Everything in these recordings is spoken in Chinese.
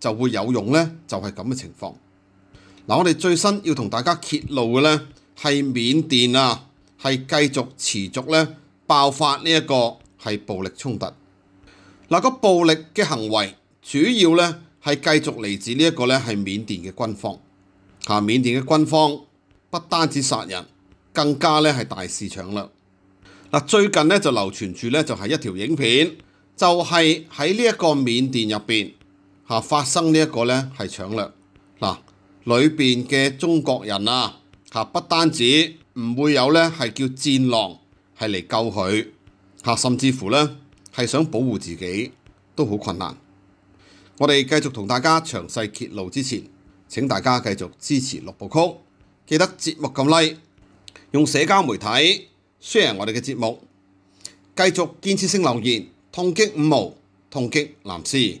就會有用呢？就係咁嘅情況。嗱，我哋最新要同大家揭露嘅呢，係緬甸啊，係繼續持續呢爆發呢一個係暴力衝突。嗱，個暴力嘅行為主要呢係繼續嚟自呢一個呢係緬甸嘅軍方嚇。緬甸嘅軍方不單止殺人，更加呢係大肆搶掠。嗱，最近呢就流傳住呢就係一條影片，就係喺呢一個緬甸入邊。嚇發生呢一個咧係搶掠嗱，裏邊嘅中國人啊嚇，不單止唔會有咧係叫戰狼係嚟救佢嚇，甚至乎咧係想保護自己都好困難。我哋繼續同大家詳細揭露之前，請大家繼續支持六部曲，記得節目咁 like，用社交媒體 share 我哋嘅節目，繼續建設性留言，痛擊五毛，痛擊藍絲。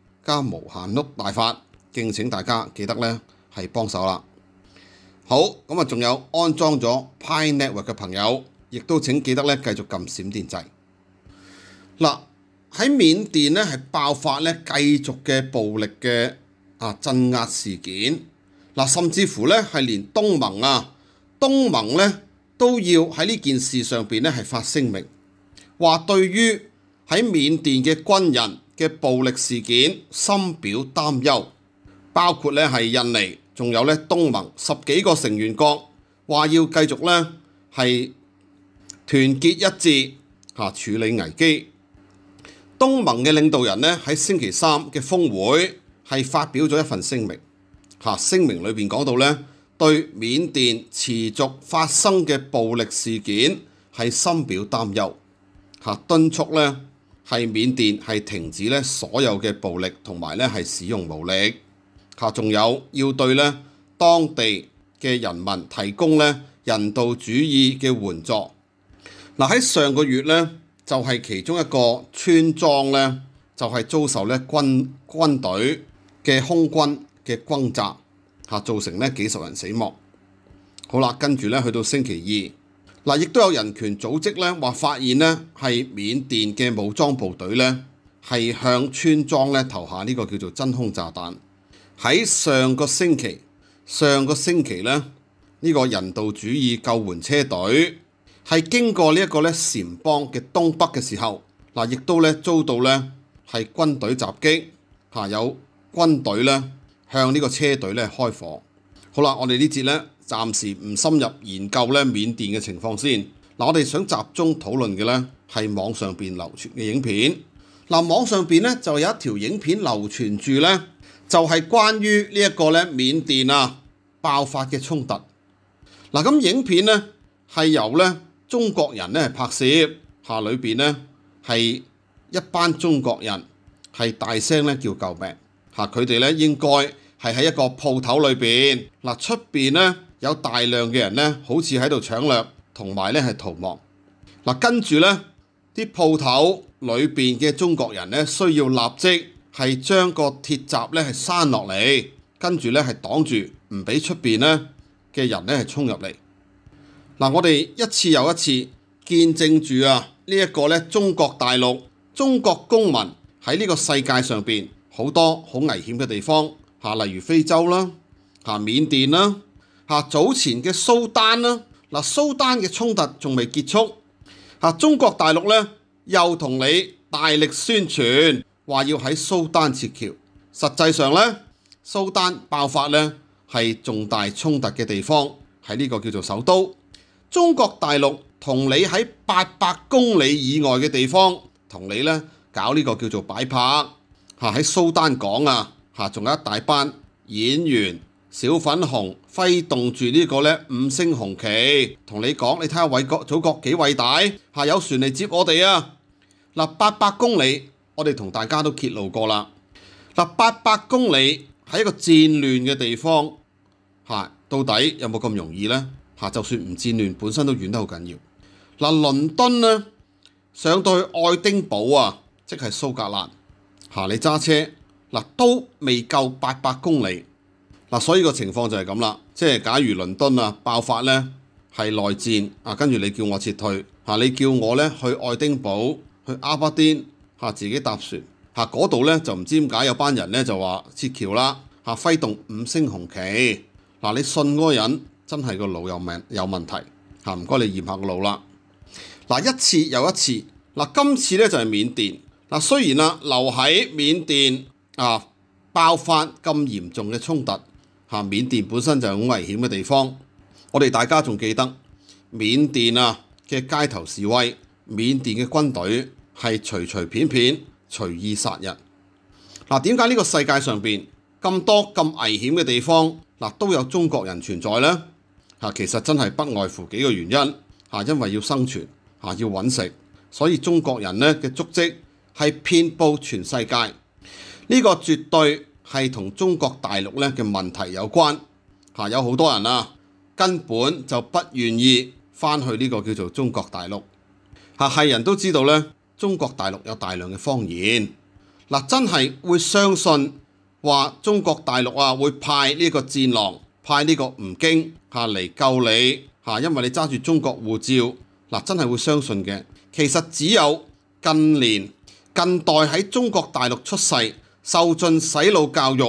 加無限碌大法，敬請大家記得咧係幫手啦。好咁啊，仲有安裝咗 Pi Network 嘅朋友，亦都請記得咧繼續撳閃電掣。嗱喺緬甸咧係爆發咧繼續嘅暴力嘅啊鎮壓事件，嗱甚至乎咧係連東盟啊東盟咧都要喺呢件事上邊咧係發聲明，話對於喺緬甸嘅軍人。嘅暴力事件，深表擔憂，包括咧係印尼，仲有咧東盟十幾個成員國，話要繼續咧係團結一致嚇處理危機。東盟嘅領導人咧喺星期三嘅峰會係發表咗一份聲明嚇，聲明裏邊講到咧對緬甸持續發生嘅暴力事件係深表擔憂嚇，敦促咧。係緬甸係停止咧所有嘅暴力同埋咧係使用武力嚇，仲有要對咧當地嘅人民提供咧人道主義嘅援助。嗱喺上個月咧就係其中一個村莊咧就係遭受咧軍軍隊嘅空軍嘅轟炸嚇，造成咧幾十人死亡。好啦，跟住咧去到星期二。嗱，亦都有人權組織咧話發現咧係緬甸嘅武裝部隊咧係向村莊咧投下呢個叫做真空炸彈。喺上個星期，上個星期咧呢個人道主義救援車隊係經過呢一個咧禪邦嘅東北嘅時候，嗱亦都咧遭到咧係軍隊襲擊，嚇有軍隊咧向呢個車隊咧開火。好啦，我哋呢節咧。暫時唔深入研究咧緬甸嘅情況先。嗱，我哋想集中討論嘅咧係網上邊流傳嘅影片。嗱，網上邊咧就有一條影片流傳住咧，就係關於呢一個咧緬甸啊爆發嘅衝突。嗱，咁影片咧係由咧中國人咧拍攝，下裏邊咧係一班中國人係大聲咧叫救命。嚇，佢哋咧應該係喺一個鋪頭裏面，嗱，出面呢有大量嘅人咧，好似喺度搶掠，同埋咧係逃亡嗱。跟住咧，啲鋪頭裏邊嘅中國人咧，需要立即係將個鐵閘咧係閂落嚟，跟住咧係擋住唔俾出邊咧嘅人咧係衝入嚟嗱。我哋一次又一次見證住啊，呢一個咧中國大陸中國公民喺呢個世界上邊好多好危險嘅地方嚇，例如非洲啦嚇、緬甸啦。早前嘅蘇丹啦，嗱蘇丹嘅衝突仲未結束，啊中國大陸咧又同你大力宣傳話要喺蘇丹設橋，實際上咧蘇丹爆發咧係重大衝突嘅地方喺呢個叫做首都。中國大陸同你喺八百公里以外嘅地方同你咧搞呢個叫做擺拍，嚇喺蘇丹港啊嚇，仲有一大班演員。小粉紅揮動住呢個咧五星紅旗，同你講，你睇下偉國祖國幾偉大，下有船嚟接我哋啊！嗱，八百公里，我哋同大家都揭露過啦。嗱，八百公里喺一個戰亂嘅地方，嚇到底有冇咁容易咧？嚇，就算唔戰亂，本身都遠得好緊要。嗱，倫敦咧上到去愛丁堡啊，即係蘇格蘭嚇，你揸車嗱都未夠八百公里。嗱，所以個情況就係咁啦，即係假如倫敦啊爆發咧係內戰啊，跟住你叫我撤退嚇，你叫我咧去愛丁堡去阿伯丁嚇，自己搭船嚇，嗰度咧就唔知點解有班人咧就話撤橋啦嚇，揮動五星紅旗嗱，你信嗰個人真係個腦有問有問題嚇，唔該你驗下個腦啦。嗱，一次又一次嗱，今次咧就係緬甸嗱，雖然啦留喺緬甸啊爆發咁嚴重嘅衝突。嚇！緬甸本身就係好危險嘅地方，我哋大家仲記得緬甸啊嘅街頭示威，緬甸嘅軍隊係隨隨便便隨意殺人。嗱，點解呢個世界上邊咁多咁危險嘅地方，嗱都有中國人存在咧？嚇，其實真係不外乎幾個原因。嚇，因為要生存，嚇要揾食，所以中國人咧嘅足跡係遍佈全世界。呢個絕對。係同中國大陸咧嘅問題有關嚇，有好多人啊根本就不願意翻去呢個叫做中國大陸嚇，係人都知道咧，中國大陸有大量嘅方言，嗱真係會相信話中國大陸啊會派呢個戰狼派呢個吳京嚇嚟救你嚇，因為你揸住中國護照嗱真係會相信嘅。其實只有近年近代喺中國大陸出世。受盡洗腦教育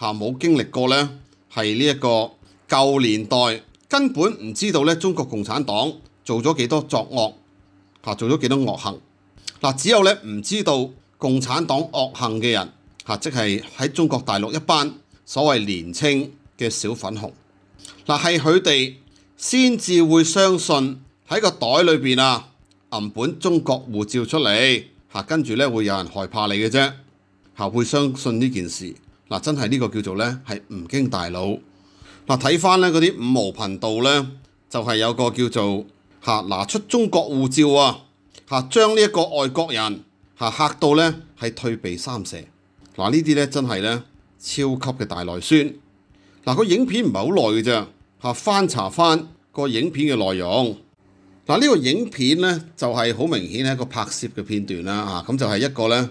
嚇，冇經歷過咧，係呢一個舊年代根本唔知道咧，中國共產黨做咗幾多作惡嚇，做咗幾多惡行嗱。只有咧唔知道共產黨惡行嘅人嚇，即係喺中國大陸一班所謂年青嘅小粉紅嗱，係佢哋先至會相信喺個袋裏邊啊銀本中國護照出嚟嚇，跟住咧會有人害怕你嘅啫。下會相信呢件事嗱，真係呢個叫做咧係唔經大腦嗱。睇翻咧嗰啲五毛頻道咧，就係有個叫做下拿出中國護照啊，下將呢一個外國人嚇嚇到咧係退避三舍嗱。呢啲咧真係咧超級嘅大內宣。嗱。個影片唔係好耐嘅啫，下翻查翻個影片嘅內容嗱，呢個影片咧就係好明顯係一個拍攝嘅片段啦。啊，咁就係一個咧。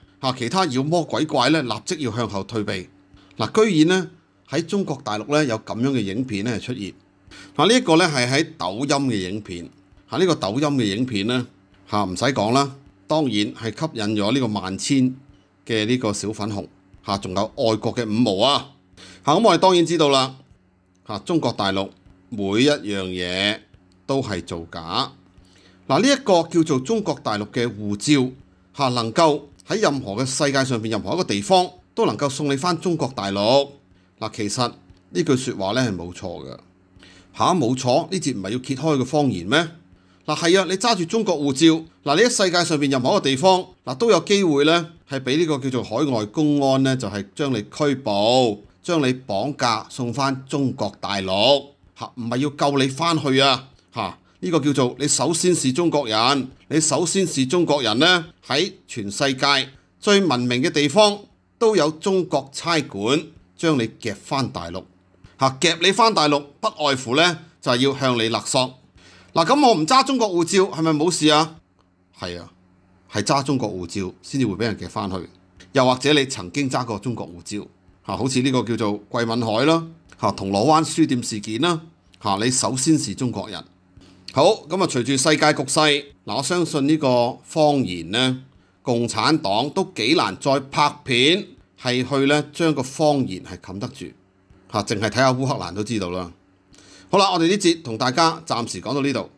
嚇！其他妖魔鬼怪咧，立即要向後退避。嗱，居然咧喺中國大陸咧有咁樣嘅影片咧出現。嗱，呢一個咧係喺抖音嘅影片。嚇，呢個抖音嘅影片咧嚇唔使講啦，當然係吸引咗呢個萬千嘅呢個小粉紅嚇，仲有外國嘅五毛啊嚇。咁我哋當然知道啦嚇，中國大陸每一樣嘢都係造假。嗱，呢一個叫做中國大陸嘅護照能夠。喺任何嘅世界上边，任何一个地方都能够送你翻中國大陸。嗱，其實呢句説話咧係冇錯嘅嚇，冇錯。呢節唔係要揭開個方言咩？嗱係啊，你揸住中國護照，嗱呢喺世界上邊任何一個地方，嗱都有機會咧係俾呢個叫做海外公安咧，就係將你拘捕、將你綁架送翻中國大陸嚇，唔係要救你翻去啊嚇。呢個叫做你首先是中國人，你首先是中國人呢，喺全世界最文明嘅地方都有中國差館將你夾翻大陸嚇，夾你翻大陸不外乎呢，就係要向你勒索嗱。咁我唔揸中國護照係咪冇事啊？係啊，係揸中國護照先至會俾人夾翻去，又或者你曾經揸過中國護照嚇，好似呢個叫做桂文海啦嚇，銅鑼灣書店事件啦嚇，你首先是中國人。好咁啊！隨住世界局勢，我相信呢個方言呢，共產黨都幾難再拍片係去呢將個方言係冚得住嚇，淨係睇下烏克蘭都知道啦。好啦，我哋呢節同大家暫時講到呢度。